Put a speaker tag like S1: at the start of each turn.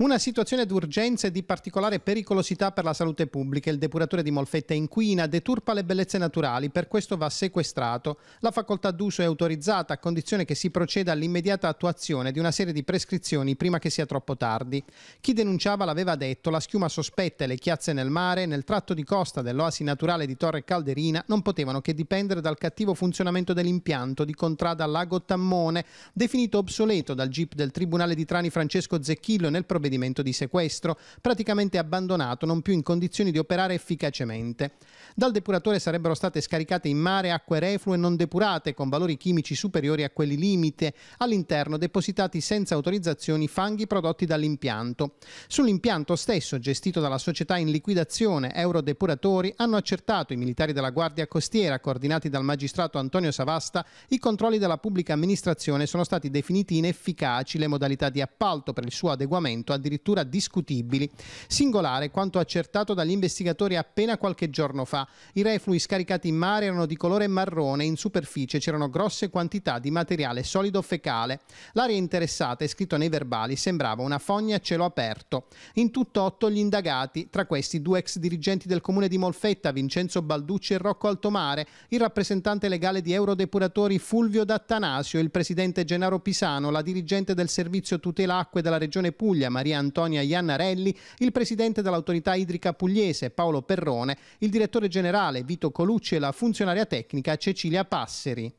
S1: Una situazione d'urgenza e di particolare pericolosità per la salute pubblica. Il depuratore di Molfetta inquina, deturpa le bellezze naturali, per questo va sequestrato. La facoltà d'uso è autorizzata a condizione che si proceda all'immediata attuazione di una serie di prescrizioni prima che sia troppo tardi. Chi denunciava l'aveva detto, la schiuma sospetta e le chiazze nel mare, nel tratto di costa dell'oasi naturale di Torre Calderina, non potevano che dipendere dal cattivo funzionamento dell'impianto di contrada Lago Tammone, definito obsoleto dal GIP del Tribunale di Trani Francesco Zecchillo nel provvedimento provvedimento di sequestro, praticamente abbandonato, non più in condizioni di operare efficacemente. Dal depuratore sarebbero state scaricate in mare acque reflue non depurate con valori chimici superiori a quelli limite, all'interno depositati senza autorizzazioni fanghi prodotti dall'impianto. Sull'impianto stesso, gestito dalla società in liquidazione Eurodepuratori, hanno accertato i militari della Guardia Costiera, coordinati dal magistrato Antonio Savasta, i controlli della pubblica amministrazione sono stati definiti inefficaci, le modalità di appalto per il suo adeguamento a addirittura discutibili. Singolare quanto accertato dagli investigatori appena qualche giorno fa. I reflui scaricati in mare erano di colore marrone e in superficie c'erano grosse quantità di materiale solido fecale. L'area interessata, è scritto nei verbali, sembrava una fogna a cielo aperto. In tutto otto gli indagati, tra questi due ex dirigenti del comune di Molfetta, Vincenzo Balducci e Rocco Altomare, il rappresentante legale di Eurodepuratori Fulvio D'Attanasio, il presidente Gennaro Pisano, la dirigente del servizio tutela acque della regione Puglia Maria Maria Antonia Iannarelli, il presidente dell'autorità idrica pugliese Paolo Perrone, il direttore generale Vito Colucci e la funzionaria tecnica Cecilia Passeri.